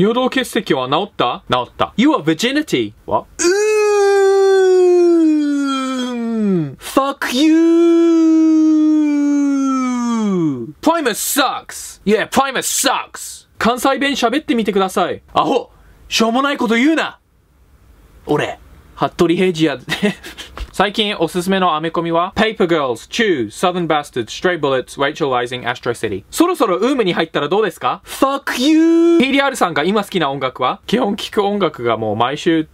尿道結石は治った治った。You are virginity! はうーん !Fuck you! Primus sucks! Yeah, Primus sucks! 関西弁喋ってみてください。アホしょうもないこと言うな俺、服部平次やで。最近おすすめのアメコミは Paper Girls, Chew, Southern Bastards, Stray Bullets, Rachel Rising, Astro City そろそろ UM に入ったらどうですか ?Fuck you!PDR さんが今好きな音楽は基本聴く音楽がもう毎週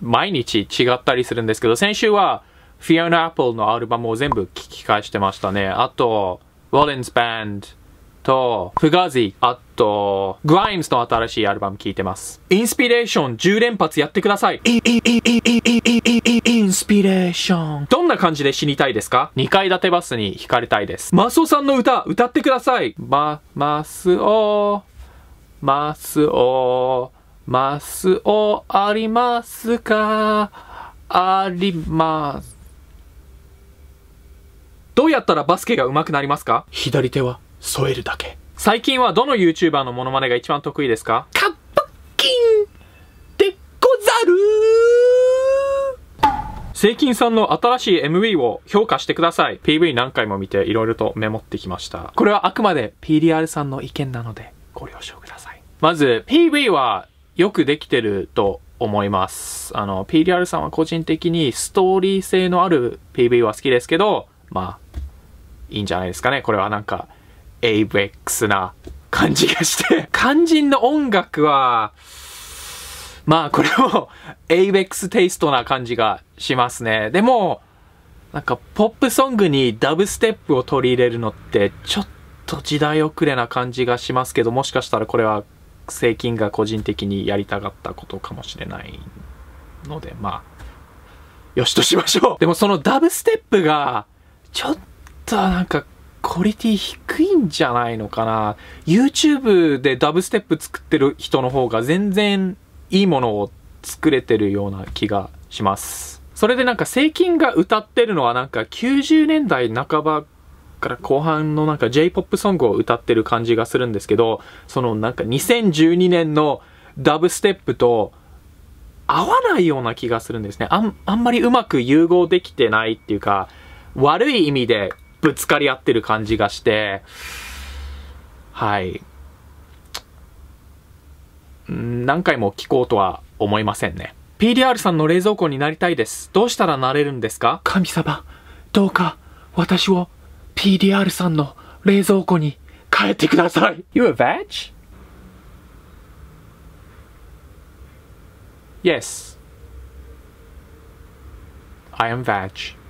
毎日違ったりするんですけど先週は Fiona Apple のアルバムを全部聴き返してましたねあと Rollins Band と、フガジ、あと、グライムスの新しいアルバム聴いてます。インスピレーション10連発やってください。イン、インスピレーション。どんな感じで死にたいですか ?2 階建てバスに惹かれたいです。マスオさんの歌、歌ってください。ま、マスオ、マスオ、マスオありますかあります。どうやったらバスケが上手くなりますか左手は添えるだけ最近はどの YouTuber のモノマネが一番得意ですかカッパキンでござるセイさんの新しい MV を評価してください。PV 何回も見ていろいろとメモってきました。これはあくまで PDR さんの意見なのでご了承ください。まず PV はよくできてると思います。あの、PDR さんは個人的にストーリー性のある PV は好きですけど、まあ、いいんじゃないですかね。これはなんか、エイベックスな感じがして 肝心の音楽は、まあこれも エイベックステイストな感じがしますね。でも、なんかポップソングにダブステップを取り入れるのってちょっと時代遅れな感じがしますけど、もしかしたらこれは税金が個人的にやりたかったことかもしれないので、まあ、よしとしましょう。でもそのダブステップが、ちょっとなんかクオリティ低いんじゃないのかな。YouTube でダブステップ作ってる人の方が全然いいものを作れてるような気がします。それでなんか、セイキンが歌ってるのはなんか90年代半ばから後半のなんか J-POP ソングを歌ってる感じがするんですけど、そのなんか2012年のダブステップと合わないような気がするんですね。あん、あんまりうまく融合できてないっていうか、悪い意味でぶつかり合ってる感じがして、はい。何回も聞こうとは思いませんね。PDR さんの冷蔵庫になりたいです。どうしたらなれるんですか神様、どうか私を PDR さんの冷蔵庫に変えてください。You a veg? Yes. I am veg.